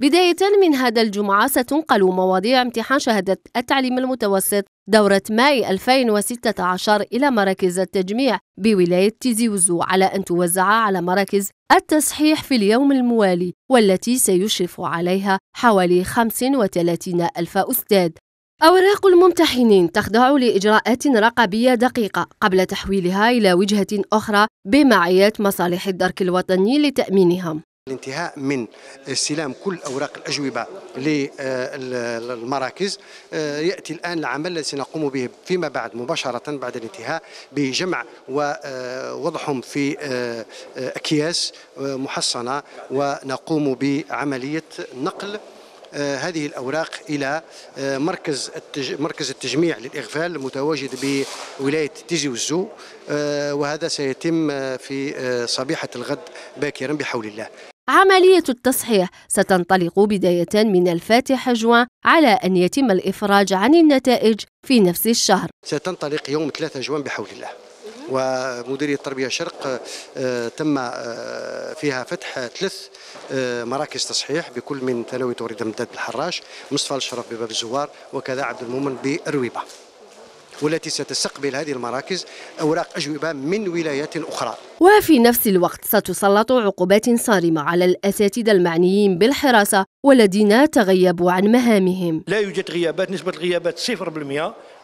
بداية من هذا الجمعة ستنقل مواضيع امتحان شهادة التعليم المتوسط دورة ماي 2016 إلى مراكز التجميع بولاية تيزي وزو على أن توزع على مراكز التصحيح في اليوم الموالي والتي سيشرف عليها حوالي 35 ألف أستاذ أوراق الممتحنين تخضع لإجراءات رقابية دقيقة قبل تحويلها إلى وجهة أخرى بمعية مصالح الدرك الوطني لتأمينهم الانتهاء من استلام كل اوراق الاجوبه للمراكز آه، ياتي الان العمل الذي سنقوم به فيما بعد مباشره بعد الانتهاء بجمع ووضعهم آه، في آه، اكياس محصنه ونقوم بعمليه نقل هذه الاوراق الى مركز مركز التجميع للاغفال المتواجد بولايه تيزي وزو وهذا سيتم في صبيحه الغد باكرا بحول الله عملية التصحيح ستنطلق بداية من الفاتح جوان على أن يتم الإفراج عن النتائج في نفس الشهر ستنطلق يوم 3 جوان بحول الله ومديريه التربيه الشرق آه، تم آه، فيها فتح ثلاث آه، مراكز تصحيح بكل من ثانويه وريده مداد بالحراش مصطفى الشرف بباب الزوار وكذا عبد المؤمن بارويبه والتي ستستقبل هذه المراكز أوراق أجوبة من ولايات أخرى وفي نفس الوقت ستسلط عقوبات صارمة على الأساتذة المعنيين بالحراسة والذين تغيبوا عن مهامهم لا يوجد غيابات نسبة الغيابات 0%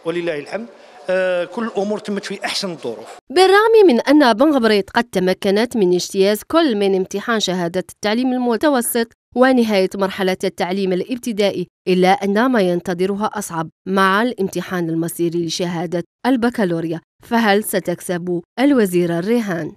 ولله الحمد آه، كل الامور تمت في احسن الظروف بالرغم من ان بنغبريط قد تمكنت من اجتياز كل من امتحان شهاده التعليم المتوسط ونهاية مرحلة التعليم الابتدائي إلا أن ما ينتظرها أصعب مع الامتحان المصيري لشهادة البكالوريا فهل ستكسب الوزير الرهان؟